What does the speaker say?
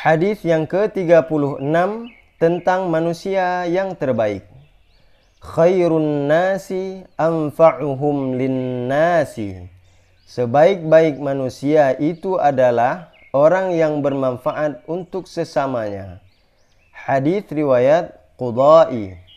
Hadis yang ke-36 tentang manusia yang terbaik. Khairun nasi anfa'uhum linnasi. Sebaik-baik manusia itu adalah orang yang bermanfaat untuk sesamanya. Hadis riwayat Qudai.